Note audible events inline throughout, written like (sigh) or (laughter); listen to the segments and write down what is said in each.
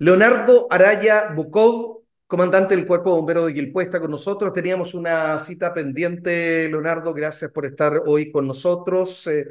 Leonardo Araya Bukov, comandante del Cuerpo Bombero de Guilpuesta, con nosotros. Teníamos una cita pendiente, Leonardo, gracias por estar hoy con nosotros. Eh,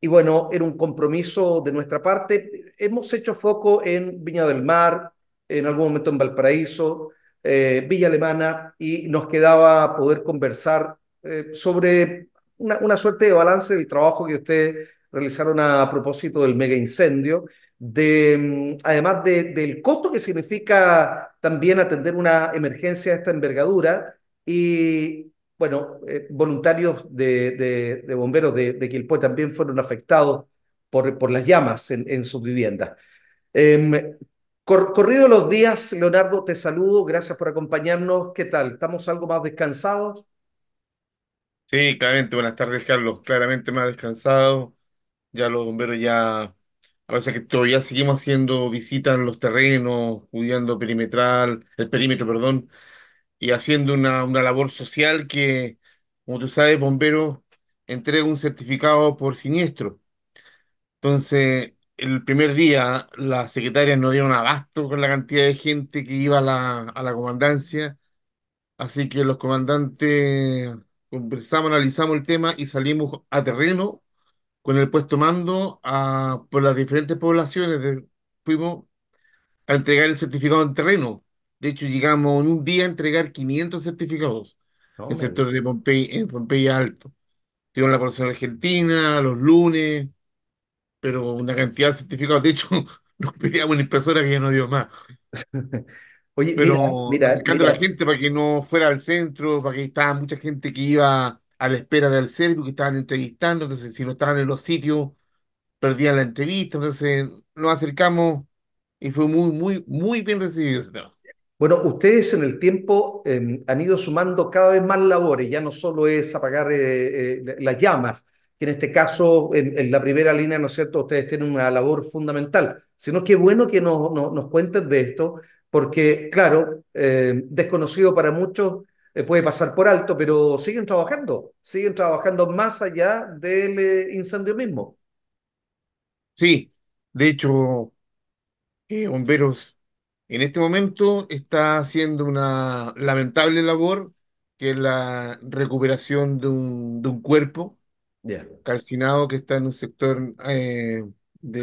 y bueno, era un compromiso de nuestra parte. Hemos hecho foco en Viña del Mar, en algún momento en Valparaíso, eh, Villa Alemana, y nos quedaba poder conversar eh, sobre una, una, suerte de balance del trabajo que usted realizaron a propósito del mega incendio, de, mm, además de, del costo que significa también atender una emergencia de esta envergadura y, bueno, eh, voluntarios de, de, bomberos de, de Quilpue también fueron afectados por, por las llamas en, en sus viviendas. Em, corrido los días, Leonardo, te saludo, gracias por acompañarnos. ¿Qué tal? ¿Estamos algo más descansados? Sí, claramente, buenas tardes, Carlos. Claramente más descansado ya los bomberos ya, a pesar que todavía seguimos haciendo visitas en los terrenos, cuidando perimetral, el perímetro, perdón, y haciendo una, una labor social que, como tú sabes, bomberos entrega un certificado por siniestro. Entonces, el primer día las secretarias no dieron abasto con la cantidad de gente que iba a la, a la comandancia, así que los comandantes conversamos, analizamos el tema y salimos a terreno con el puesto mando a, por las diferentes poblaciones. fuimos a entregar el certificado en terreno. De hecho, llegamos en un día a entregar 500 certificados en el sector de Pompey, en Pompeya Alto. Tuvimos la población argentina, los lunes, pero una cantidad de certificados. De hecho, (laughs) nos pedíamos una impresora que ya no dio más. (laughs) Oye, pero mira, a la gente para que no fuera al centro, para que estaba mucha gente que iba a la espera del serbio que estaban entrevistando, entonces si no estaban en los sitios, perdían la entrevista, entonces nos acercamos y fue muy, muy, muy bien recibido Bueno, ustedes en el tiempo em, han ido sumando cada vez más labores, ya no solo es apagar eh, eh, las llamas, que en este caso, en, la primera línea, ¿no es cierto?, ustedes tienen una labor fundamental, sino que bueno que nos, nos, de esto, porque claro, em, desconocido para muchos eh, puede pasar por alto, pero siguen trabajando, siguen trabajando más allá del eh, incendio mismo. Sí, de hecho, eh, bomberos en este momento está haciendo una lamentable labor, que es la recuperación de un, de un cuerpo calcinado que está en un sector de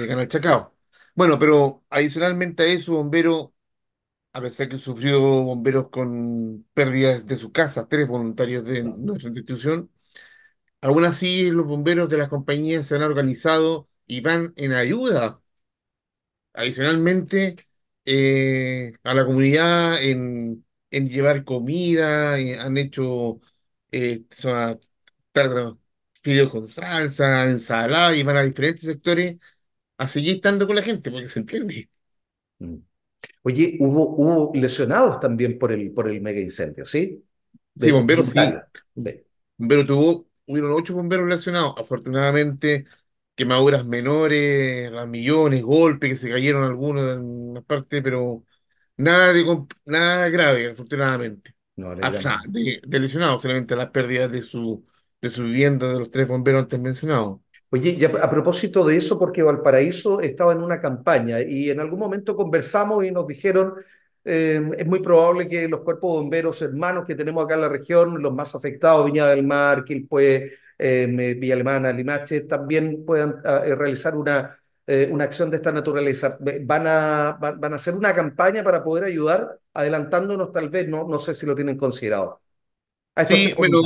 Canal Chacao. Bueno, pero adicionalmente a eso, bombero a pesar que sufrió bomberos con pérdidas de su casa tres voluntarios de nuestra institución, aún así los bomberos de las compañías se han organizado y van en ayuda adicionalmente eh, a la comunidad en, llevar comida, eh, han hecho eh, fideos con salsa, ensalada, y van a diferentes sectores a seguir estando con la gente, porque se entiende. Mm. Oye, hubo, hubo lesionados también por el, por el mega incendio, ¿sí? sí, bomberos sí. Bomberos tuvo, hubieron ocho bomberos lesionados. Afortunadamente, quemaduras menores, millones, golpes que se cayeron algunos en una parte, pero nada nada grave, afortunadamente. No, de, lesionados, solamente las pérdidas de su, de su vivienda de los tres bomberos antes mencionados. Oye, a propósito de eso, porque Valparaíso estaba en una campaña y en algún momento conversamos y nos dijeron, em, es muy probable que los cuerpos bomberos hermanos que tenemos acá en la región, los más afectados, Viña del Mar, Quilpue, em, eh, Villa Alemana, Limache, también puedan eh, realizar una, eh, una acción de esta naturaleza. Van a, a hacer una campaña para poder ayudar, adelantándonos tal vez, no, no sé si lo tienen considerado. Sí, bueno,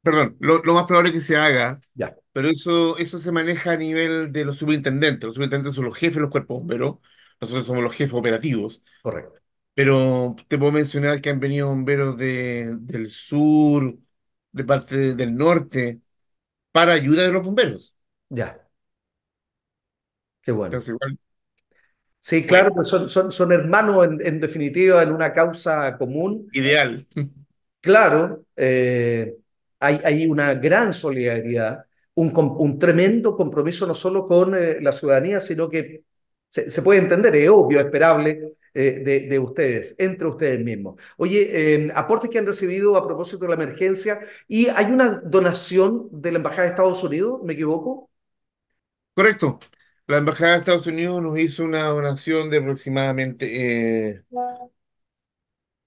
perdón, lo, más probable que se haga. Ya pero eso, eso se maneja a nivel de los subintendentes. Los subintendentes son los jefes de los cuerpos bomberos. Nosotros somos los jefes operativos. Correcto. Pero te puedo mencionar que han venido bomberos de, del sur, de parte del norte, para ayuda de los bomberos. Ya. Qué bueno. igual, Sí, claro, pues son, son, son hermanos en, en, definitiva en una causa común. Ideal. Claro, eh, hay, hay, una gran solidaridad un, tremendo compromiso no solo con eh, la ciudadanía, sino que se, puede entender, es obvio, esperable eh, de, ustedes, entre ustedes mismos. Oye, em, aportes que han recibido a propósito de la emergencia y hay una donación de la Embajada de Estados Unidos, ¿me equivoco? Correcto. La Embajada de Estados Unidos nos hizo una donación de aproximadamente eh,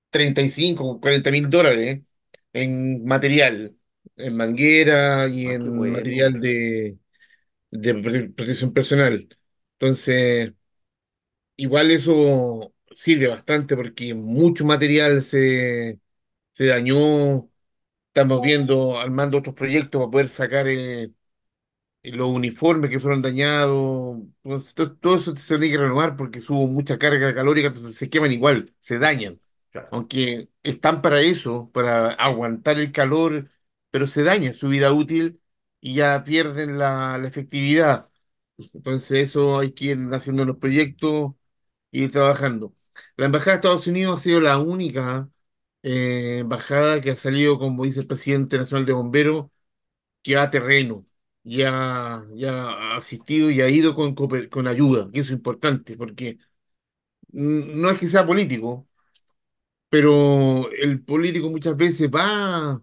35, 40 mil dólares en material en manguera y ah, en material de, de protección personal. Entonces, igual eso sirve bastante porque mucho material se, se dañó. Estamos oh. viendo, armando otros proyectos para poder sacar eh, eh, los uniformes que fueron dañados. todo, eso se tiene que renovar porque hubo mucha carga calórica, entonces se queman igual, se dañan. Aunque están para eso, para aguantar el calor pero se daña su vida útil y ya pierden la, efectividad. Entonces eso hay que ir haciendo los proyectos y e ir trabajando. La Embajada de Estados Unidos ha sido la única eh, embajada que ha salido, como dice el presidente nacional de bomberos, que ha a terreno, ya, ya ha asistido y ha ido con, ayuda, Y eso es importante, porque no es que sea político, pero el político muchas veces va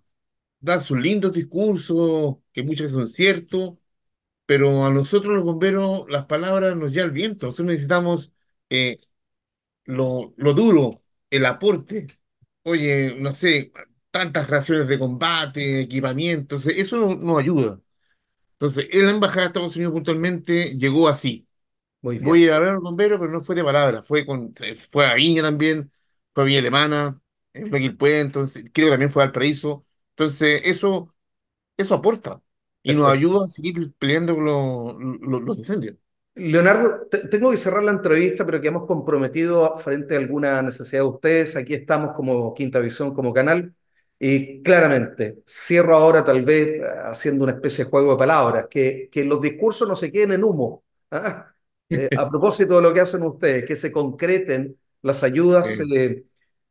da sus lindos discursos, que muchas veces son ciertos, pero a nosotros los bomberos las palabras nos llevan el viento, nosotros necesitamos eh, lo, lo duro, el aporte. Oye, no sé, tantas raciones de combate, equipamiento, eso no ayuda. Entonces, en la embajada de Estados Unidos puntualmente llegó así. Muy Voy a ir a hablar al bombero, pero no fue de palabras, fue, con, eh, fue a Viña también, fue a Viña Alemana, en Puente, entonces creo que también fue al Paraíso. Entonces, eso, eso aporta y nos ayuda a seguir peleando con los, incendios. Leonardo, tengo que cerrar la entrevista, pero que hemos comprometido frente a alguna necesidad de ustedes. Aquí estamos como Quinta Visión, como canal. Y claramente, cierro ahora tal vez ah, haciendo una especie de juego de palabras, que, que los discursos no se queden en humo. ¿ah? Eh, a propósito de lo que hacen ustedes, que se concreten las ayudas, eh,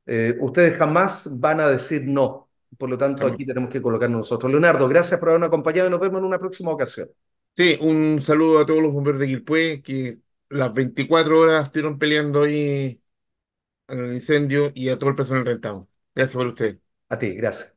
eh, ustedes jamás van a decir no. Por lo tanto, aquí tenemos que colocarnos nosotros. Leonardo, gracias por habernos acompañado y nos vemos en una próxima ocasión. Sí, un saludo a todos los bomberos de Quilpue, que las 24 horas estuvieron peleando ahí en el incendio y a todo el personal rentado. Gracias por usted. A ti, gracias.